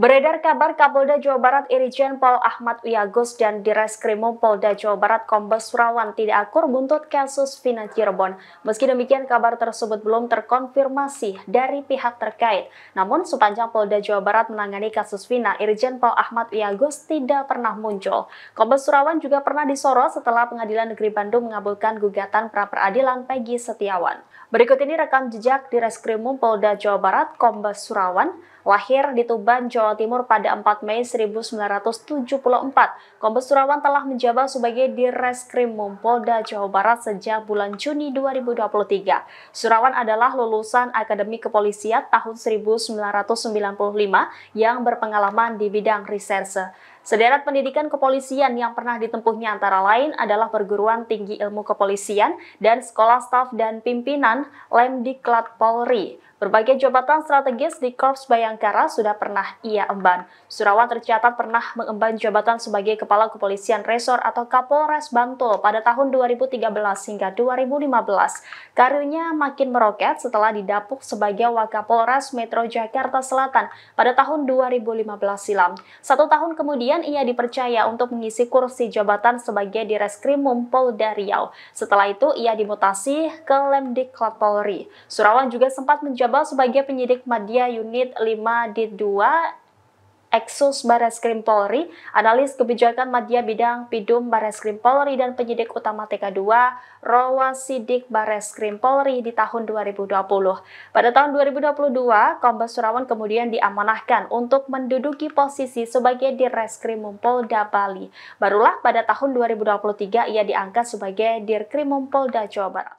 Beredar kabar Kapolda Jawa Barat Irjen Pol Ahmad Wiyagus dan Direskrimum Polda Jawa Barat Kombes Surawan tidak akur buntut kasus Vina Cirebon. Meski demikian kabar tersebut belum terkonfirmasi dari pihak terkait. Namun sepanjang Polda Jawa Barat menangani kasus Vina, Irjen Pol Ahmad Wiyagus tidak pernah muncul. Kombes Surawan juga pernah disorot setelah Pengadilan Negeri Bandung mengabulkan gugatan pra peradilan Peggy Setiawan. Berikut ini rekam jejak Direskrimum Polda Jawa Barat Kombes Surawan, lahir di Tuban, Jawa Jawa Timur pada 4 Mei 1974. Kombes Surawan telah menjabat sebagai Direskrim Polda Jawa Barat sejak bulan Juni 2023. Surawan adalah lulusan Akademi Kepolisian tahun 1995 yang berpengalaman di bidang riserse. Sederet pendidikan kepolisian yang pernah ditempuhnya antara lain adalah perguruan tinggi ilmu kepolisian dan sekolah staf dan pimpinan Lemdiklat Polri. Berbagai jabatan strategis di Korps Bayangkara sudah pernah ia emban. Surawan tercatat pernah mengemban jabatan sebagai Kepala Kepolisian Resor atau Kapolres Bantul pada tahun 2013 hingga 2015. Karirnya makin meroket setelah didapuk sebagai Wakapolres Metro Jakarta Selatan pada tahun 2015 silam. Satu tahun kemudian Kemudian ia dipercaya untuk mengisi kursi jabatan sebagai Direskrimum Polda Riau. Setelah itu ia dimutasi ke Lemdiklat Polri. Surawan juga sempat menjabat sebagai penyidik media unit 5 di 2 Eksus Bareskrim Polri, analis kebijakan media bidang Pidum Bareskrim Polri dan penyidik utama TK2 Rowa Sidik Bareskrim Polri di tahun 2020. Pada tahun 2022, Kombes Surawan kemudian diamanahkan untuk menduduki posisi sebagai Direskrimum Polda Bali. Barulah pada tahun 2023 ia diangkat sebagai Dirkrimum Polda Jawa Barat.